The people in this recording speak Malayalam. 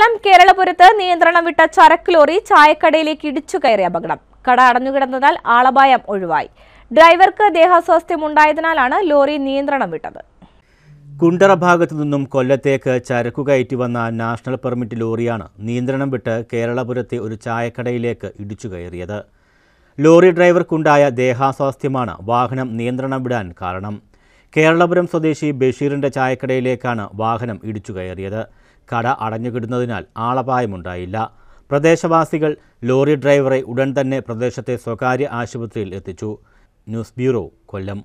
കൊല്ലം കേരളപുരത്ത് നിയന്ത്രണം വിട്ട ചരക്ക് ലോറി ചായക്കടയിലേക്ക് ഇടിച്ചു കയറിയ അപകടം കട അടഞ്ഞുകിടന്നതിനാൽ ആളപായം ഒഴിവായി ഡ്രൈവർക്ക് ദേഹാസ്വാസ്ഥ്യം ഉണ്ടായതിനാലാണ് ലോറി നിയന്ത്രണം വിട്ടത് കുണ്ടറ ഭാഗത്തു നിന്നും കൊല്ലത്തേക്ക് ചരക്കു കയറ്റി വന്ന നാഷണൽ പെർമിറ്റ് ലോറിയാണ് നിയന്ത്രണം വിട്ട് കേരളപുരത്തെ ഒരു ചായക്കടയിലേക്ക് ഇടിച്ചു കയറിയത് ലോറി ഡ്രൈവർക്കുണ്ടായ ദേഹാസ്വാസ്ഥ്യമാണ് വാഹനം നിയന്ത്രണം വിടാൻ കാരണം കേരളപുരം സ്വദേശി ബഷീറിന്റെ ചായക്കടയിലേക്കാണ് വാഹനം ഇടിച്ചു കയറിയത് കട അടഞ്ഞുകിടുന്നതിനാൽ ആളപായമുണ്ടായില്ല പ്രദേശവാസികൾ ലോറി ഡ്രൈവറെ ഉടൻ തന്നെ പ്രദേശത്തെ സ്വകാര്യ ആശുപത്രിയിൽ എത്തിച്ചു ന്യൂസ് ബ്യൂറോ കൊല്ലം